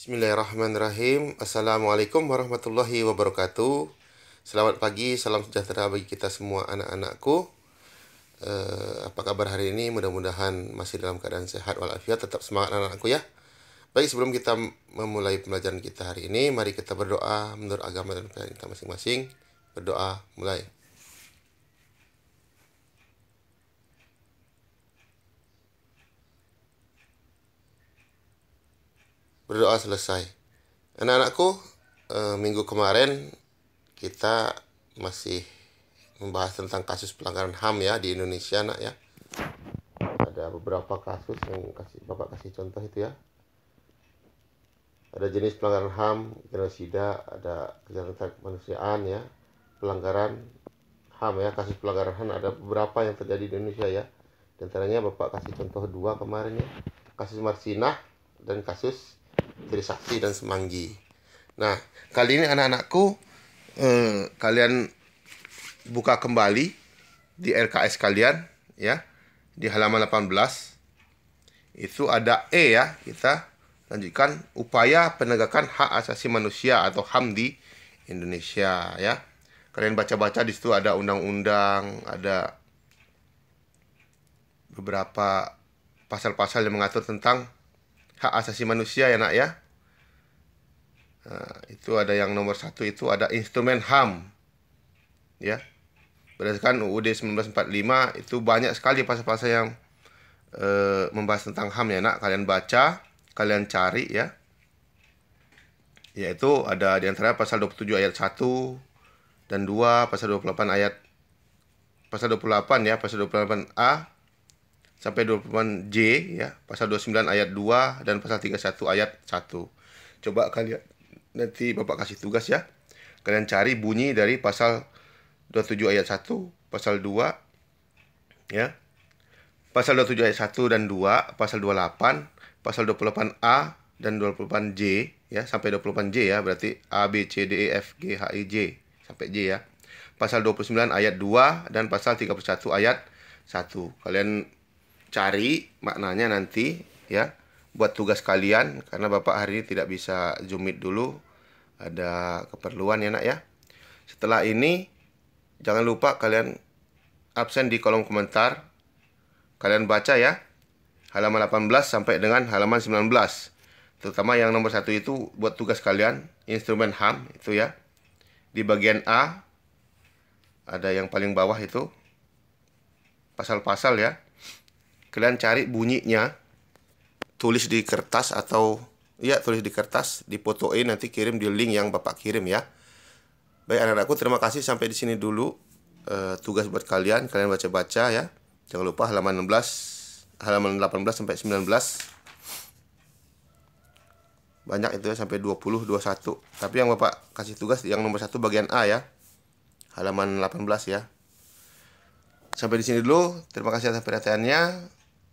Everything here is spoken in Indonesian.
Bismillahirrahmanirrahim. Assalamualaikum warahmatullahi wabarakatuh. Selamat pagi, salam sejahtera bagi kita semua anak-anakku. Uh, apa kabar hari ini? Mudah-mudahan masih dalam keadaan sehat walafiat. Tetap semangat anak-anakku ya. Baik, sebelum kita memulai pembelajaran kita hari ini, mari kita berdoa menurut agama dan kita masing-masing. Berdoa mulai. berdoa selesai. Anak-anakku, e, minggu kemarin kita masih membahas tentang kasus pelanggaran HAM ya di Indonesia nak ya. Ada beberapa kasus yang kasih Bapak kasih contoh itu ya. Ada jenis pelanggaran HAM, genosida, ada kejahatan kemanusiaan ya, pelanggaran HAM ya, kasus pelanggaran HAM ada beberapa yang terjadi di Indonesia ya. Di antaranya Bapak kasih contoh dua kemarin ya, kasus Marsinah dan kasus Trisakti dan Semanggi. Nah, kali ini anak-anakku eh, kalian buka kembali di RKS kalian ya di halaman 18 itu ada E ya kita lanjutkan upaya penegakan hak asasi manusia atau HAM di Indonesia ya kalian baca-baca di situ ada undang-undang ada beberapa pasal-pasal yang mengatur tentang hak asasi manusia ya nak ya. Nah, itu ada yang nomor satu itu ada instrumen HAM. Ya. Berdasarkan UUD 1945 itu banyak sekali pasal-pasal yang e, membahas tentang HAM ya nak. Kalian baca, kalian cari ya. Yaitu ada di antara pasal 27 ayat 1 dan 2, pasal 28 ayat pasal 28 ya, pasal 28A sampai 28 J ya, pasal 29 ayat 2 dan pasal 31 ayat 1. Coba kalian nanti Bapak kasih tugas ya. Kalian cari bunyi dari pasal 27 ayat 1, pasal 2 ya. Pasal 27 ayat 1 dan 2, pasal 28, pasal 28A dan 28J ya, sampai 28J ya, berarti A B C D E F G H I J sampai J ya. Pasal 29 ayat 2 dan pasal 31 ayat 1. Kalian cari maknanya nanti ya buat tugas kalian karena Bapak hari ini tidak bisa jumit dulu ada keperluan ya nak ya. Setelah ini jangan lupa kalian absen di kolom komentar. Kalian baca ya halaman 18 sampai dengan halaman 19. Terutama yang nomor satu itu buat tugas kalian instrumen HAM itu ya. Di bagian A ada yang paling bawah itu pasal-pasal ya kalian cari bunyinya tulis di kertas atau ya tulis di kertas dipotoin nanti kirim di link yang bapak kirim ya baik anak-anakku terima kasih sampai di sini dulu e, tugas buat kalian kalian baca-baca ya jangan lupa halaman 16 halaman 18 sampai 19 banyak itu ya sampai 20 21 tapi yang bapak kasih tugas yang nomor satu bagian A ya halaman 18 ya sampai di sini dulu terima kasih atas perhatiannya